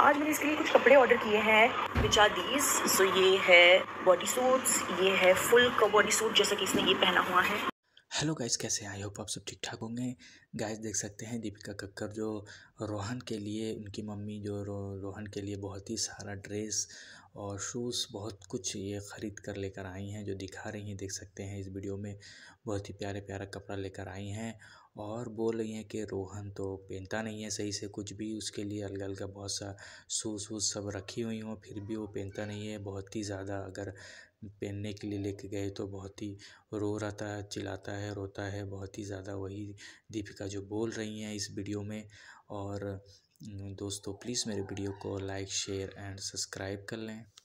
आज मैंने इसके लिए कुछ कपड़े ऑर्डर किए हैं विच दीज सो ये है बॉडी सूट्स ये है फुल का बॉडी सूट जैसा कि इसने ये पहना हुआ है हेलो गाइस कैसे आई होप आप सब ठीक ठाक होंगे गाइस देख सकते हैं दीपिका कक्कर जो रोहन के लिए उनकी मम्मी जो रो, रोहन के लिए बहुत ही सारा ड्रेस और शूज़ बहुत कुछ ये ख़रीद कर लेकर आई हैं जो दिखा रही हैं देख सकते हैं इस वीडियो में बहुत ही प्यारे प्यारा कपड़ा लेकर आई हैं और बोल रही हैं कि रोहन तो पहनता नहीं है सही से कुछ भी उसके लिए अलग अलग बहुत सा सूस वूज सब रखी हुई हों फिर भी वो पहनता नहीं है बहुत ही ज़्यादा अगर पहनने के लिए लेके गए तो बहुत ही रो रहता है चिल्लाता है रोता है बहुत ही ज़्यादा वही दीपिका जो बोल रही हैं इस वीडियो में और हम्म, दोस्तों प्लीज़ मेरे वीडियो को लाइक शेयर एंड सब्सक्राइब कर लें